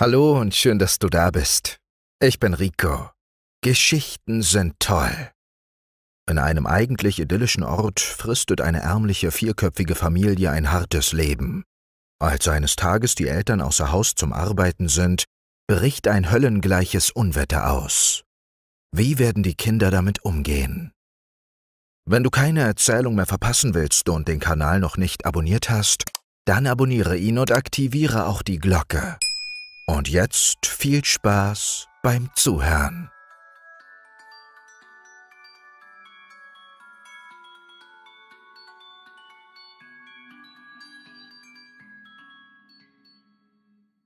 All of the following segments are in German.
Hallo und schön, dass du da bist. Ich bin Rico. Geschichten sind toll. In einem eigentlich idyllischen Ort fristet eine ärmliche vierköpfige Familie ein hartes Leben. Als eines Tages die Eltern außer Haus zum Arbeiten sind, bricht ein höllengleiches Unwetter aus. Wie werden die Kinder damit umgehen? Wenn du keine Erzählung mehr verpassen willst und den Kanal noch nicht abonniert hast, dann abonniere ihn und aktiviere auch die Glocke. Und jetzt viel Spaß beim Zuhören.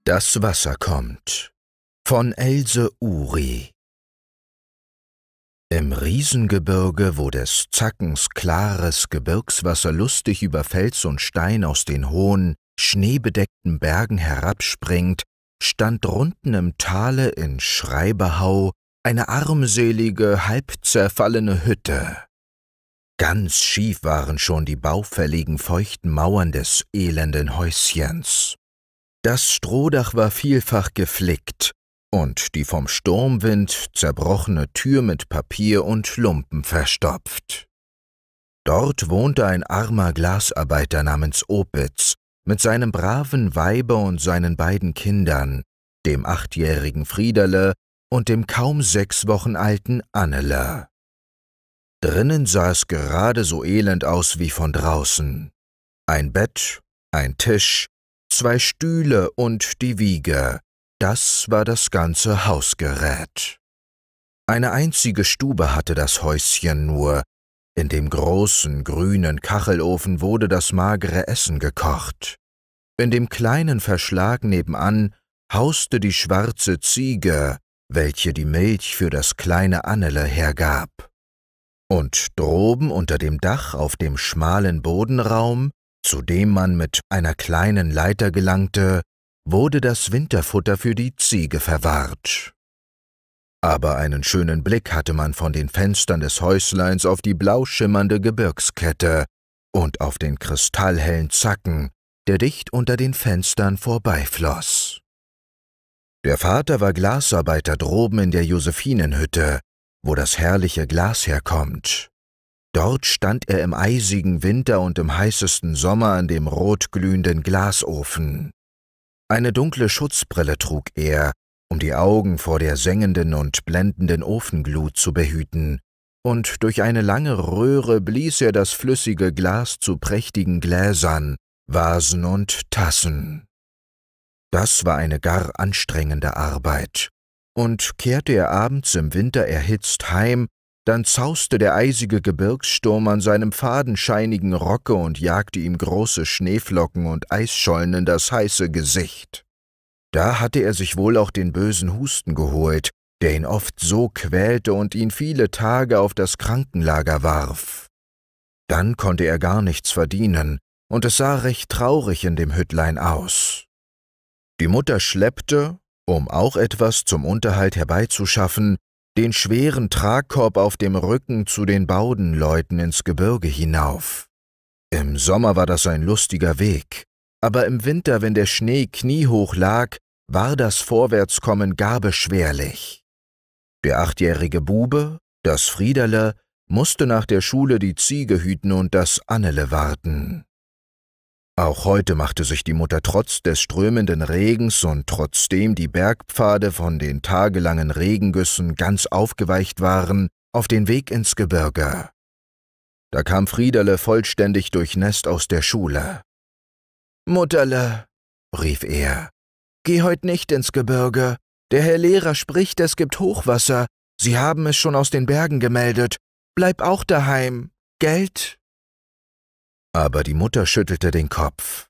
Das Wasser kommt von Else Uri Im Riesengebirge, wo des Zackens klares Gebirgswasser lustig über Fels und Stein aus den hohen, schneebedeckten Bergen herabspringt stand drunten im Tale in Schreiberhau eine armselige, halb zerfallene Hütte. Ganz schief waren schon die baufälligen, feuchten Mauern des elenden Häuschens. Das Strohdach war vielfach geflickt und die vom Sturmwind zerbrochene Tür mit Papier und Lumpen verstopft. Dort wohnte ein armer Glasarbeiter namens Opitz, mit seinem braven Weibe und seinen beiden Kindern, dem achtjährigen Friederle und dem kaum sechs Wochen alten Annele. Drinnen sah es gerade so elend aus wie von draußen. Ein Bett, ein Tisch, zwei Stühle und die Wiege, das war das ganze Hausgerät. Eine einzige Stube hatte das Häuschen nur, in dem großen grünen Kachelofen wurde das magere Essen gekocht. In dem kleinen Verschlag nebenan hauste die schwarze Ziege, welche die Milch für das kleine Annele hergab. Und droben unter dem Dach auf dem schmalen Bodenraum, zu dem man mit einer kleinen Leiter gelangte, wurde das Winterfutter für die Ziege verwahrt aber einen schönen Blick hatte man von den Fenstern des Häusleins auf die blau schimmernde Gebirgskette und auf den kristallhellen Zacken, der dicht unter den Fenstern vorbeifloss. Der Vater war Glasarbeiter droben in der Josephinenhütte, wo das herrliche Glas herkommt. Dort stand er im eisigen Winter und im heißesten Sommer an dem rotglühenden Glasofen. Eine dunkle Schutzbrille trug er, um die Augen vor der sengenden und blendenden Ofenglut zu behüten, und durch eine lange Röhre blies er das flüssige Glas zu prächtigen Gläsern, Vasen und Tassen. Das war eine gar anstrengende Arbeit, und kehrte er abends im Winter erhitzt heim, dann zauste der eisige Gebirgssturm an seinem fadenscheinigen Rocke und jagte ihm große Schneeflocken und Eisschollen in das heiße Gesicht. Da hatte er sich wohl auch den bösen Husten geholt, der ihn oft so quälte und ihn viele Tage auf das Krankenlager warf. Dann konnte er gar nichts verdienen, und es sah recht traurig in dem Hüttlein aus. Die Mutter schleppte, um auch etwas zum Unterhalt herbeizuschaffen, den schweren Tragkorb auf dem Rücken zu den Baudenleuten ins Gebirge hinauf. Im Sommer war das ein lustiger Weg, aber im Winter, wenn der Schnee kniehoch lag, war das Vorwärtskommen gar beschwerlich. Der achtjährige Bube, das Friederle, musste nach der Schule die Ziege hüten und das Annele warten. Auch heute machte sich die Mutter trotz des strömenden Regens und trotzdem die Bergpfade von den tagelangen Regengüssen ganz aufgeweicht waren, auf den Weg ins Gebirge. Da kam Friederle vollständig durchnässt aus der Schule. Mutterle, rief er, Geh heut nicht ins Gebirge. Der Herr Lehrer spricht, es gibt Hochwasser. Sie haben es schon aus den Bergen gemeldet. Bleib auch daheim. Geld? Aber die Mutter schüttelte den Kopf.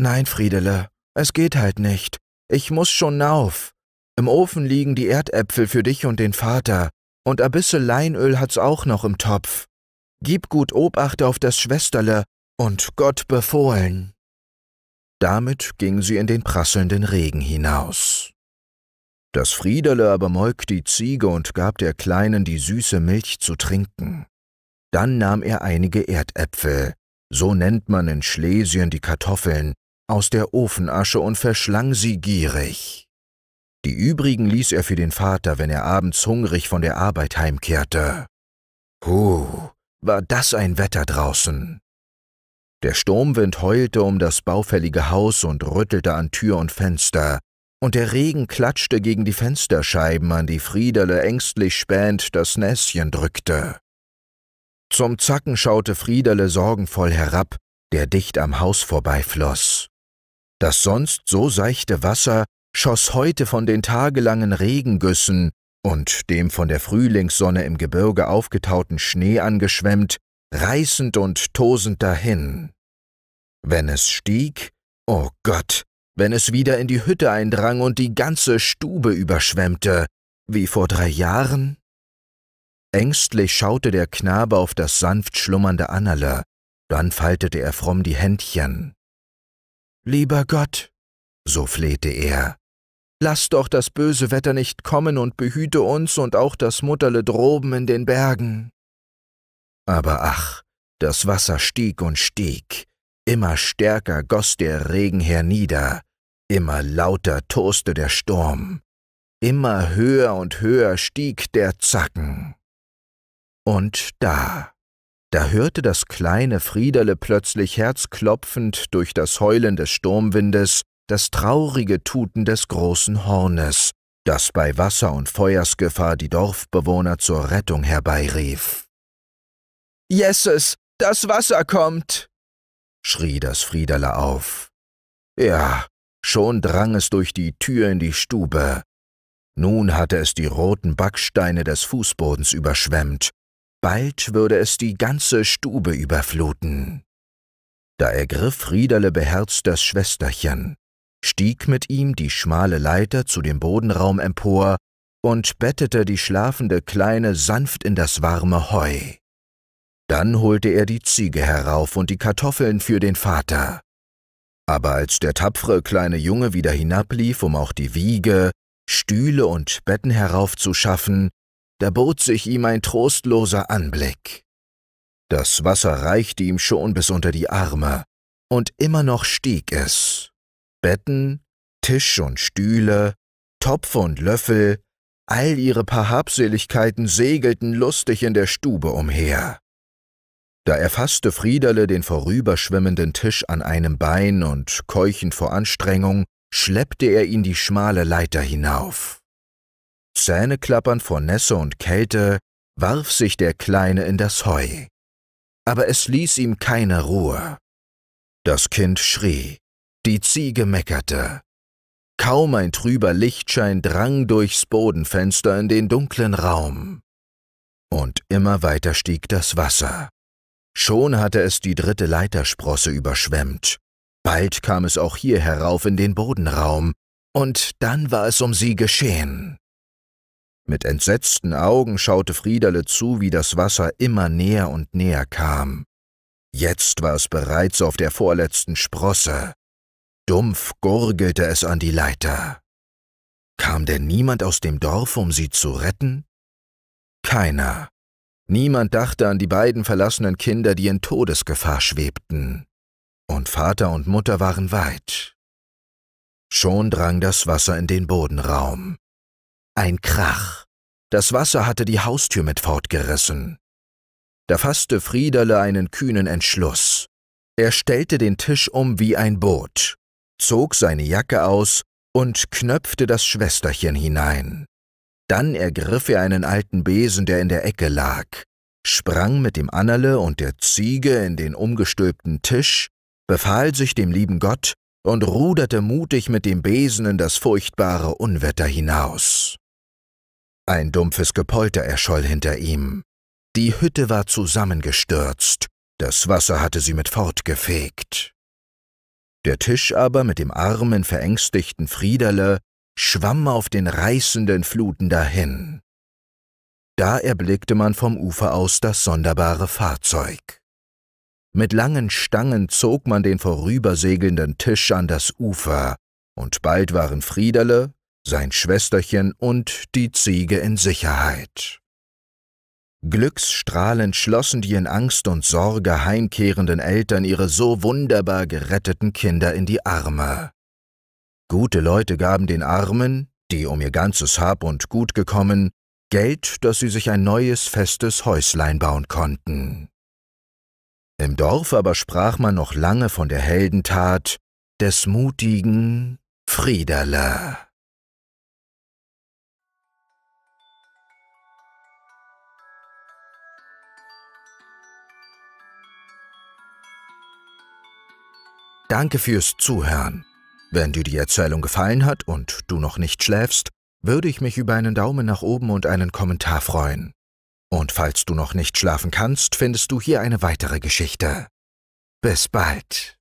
Nein, Friedele, es geht halt nicht. Ich muss schon auf. Im Ofen liegen die Erdäpfel für dich und den Vater, und a bissel Leinöl hat's auch noch im Topf. Gib gut Obacht auf das Schwesterle, und Gott befohlen. Damit ging sie in den prasselnden Regen hinaus. Das Friederle aber molk die Ziege und gab der Kleinen die süße Milch zu trinken. Dann nahm er einige Erdäpfel, so nennt man in Schlesien die Kartoffeln, aus der Ofenasche und verschlang sie gierig. Die übrigen ließ er für den Vater, wenn er abends hungrig von der Arbeit heimkehrte. Huh, war das ein Wetter draußen! Der Sturmwind heulte um das baufällige Haus und rüttelte an Tür und Fenster, und der Regen klatschte gegen die Fensterscheiben, an die Friederle ängstlich spähend das Näschen drückte. Zum Zacken schaute Friederle sorgenvoll herab, der dicht am Haus vorbeifloß. Das sonst so seichte Wasser schoss heute von den tagelangen Regengüssen und dem von der Frühlingssonne im Gebirge aufgetauten Schnee angeschwemmt, reißend und tosend dahin. Wenn es stieg, oh Gott, wenn es wieder in die Hütte eindrang und die ganze Stube überschwemmte, wie vor drei Jahren? Ängstlich schaute der Knabe auf das sanft schlummernde Annerle, dann faltete er fromm die Händchen. Lieber Gott, so flehte er, lass doch das böse Wetter nicht kommen und behüte uns und auch das Mutterle droben in den Bergen. Aber ach, das Wasser stieg und stieg, immer stärker goss der Regen hernieder, immer lauter toste der Sturm, immer höher und höher stieg der Zacken. Und da, da hörte das kleine Friederle plötzlich herzklopfend durch das Heulen des Sturmwindes das traurige Tuten des großen Hornes, das bei Wasser- und Feuersgefahr die Dorfbewohner zur Rettung herbeirief. Jesses, das Wasser kommt!« schrie das Friederle auf. Ja, schon drang es durch die Tür in die Stube. Nun hatte es die roten Backsteine des Fußbodens überschwemmt. Bald würde es die ganze Stube überfluten. Da ergriff Friederle beherzt das Schwesterchen, stieg mit ihm die schmale Leiter zu dem Bodenraum empor und bettete die schlafende Kleine sanft in das warme Heu. Dann holte er die Ziege herauf und die Kartoffeln für den Vater. Aber als der tapfere kleine Junge wieder hinablief, um auch die Wiege, Stühle und Betten heraufzuschaffen, da bot sich ihm ein trostloser Anblick. Das Wasser reichte ihm schon bis unter die Arme, und immer noch stieg es. Betten, Tisch und Stühle, Topf und Löffel, all ihre paar Habseligkeiten segelten lustig in der Stube umher. Da erfasste Friederle den vorüberschwimmenden Tisch an einem Bein und, keuchend vor Anstrengung, schleppte er ihn die schmale Leiter hinauf. Zähneklappernd vor Nässe und Kälte warf sich der Kleine in das Heu. Aber es ließ ihm keine Ruhe. Das Kind schrie, die Ziege meckerte. Kaum ein trüber Lichtschein drang durchs Bodenfenster in den dunklen Raum. Und immer weiter stieg das Wasser. Schon hatte es die dritte Leitersprosse überschwemmt. Bald kam es auch hier herauf in den Bodenraum, und dann war es um sie geschehen. Mit entsetzten Augen schaute Friederle zu, wie das Wasser immer näher und näher kam. Jetzt war es bereits auf der vorletzten Sprosse. Dumpf gurgelte es an die Leiter. Kam denn niemand aus dem Dorf, um sie zu retten? Keiner. Niemand dachte an die beiden verlassenen Kinder, die in Todesgefahr schwebten. Und Vater und Mutter waren weit. Schon drang das Wasser in den Bodenraum. Ein Krach. Das Wasser hatte die Haustür mit fortgerissen. Da fasste Friederle einen kühnen Entschluss. Er stellte den Tisch um wie ein Boot, zog seine Jacke aus und knöpfte das Schwesterchen hinein. Dann ergriff er einen alten Besen, der in der Ecke lag, sprang mit dem Annerle und der Ziege in den umgestülpten Tisch, befahl sich dem lieben Gott und ruderte mutig mit dem Besen in das furchtbare Unwetter hinaus. Ein dumpfes Gepolter erscholl hinter ihm. Die Hütte war zusammengestürzt, das Wasser hatte sie mit fortgefegt. Der Tisch aber mit dem armen, verängstigten Friederle schwamm auf den reißenden Fluten dahin. Da erblickte man vom Ufer aus das sonderbare Fahrzeug. Mit langen Stangen zog man den vorübersegelnden Tisch an das Ufer, und bald waren Friederle, sein Schwesterchen und die Ziege in Sicherheit. Glücksstrahlend schlossen die in Angst und Sorge heimkehrenden Eltern ihre so wunderbar geretteten Kinder in die Arme. Gute Leute gaben den Armen, die um ihr ganzes Hab und Gut gekommen, Geld, dass sie sich ein neues festes Häuslein bauen konnten. Im Dorf aber sprach man noch lange von der Heldentat des mutigen Friederle. Danke fürs Zuhören. Wenn dir die Erzählung gefallen hat und du noch nicht schläfst, würde ich mich über einen Daumen nach oben und einen Kommentar freuen. Und falls du noch nicht schlafen kannst, findest du hier eine weitere Geschichte. Bis bald.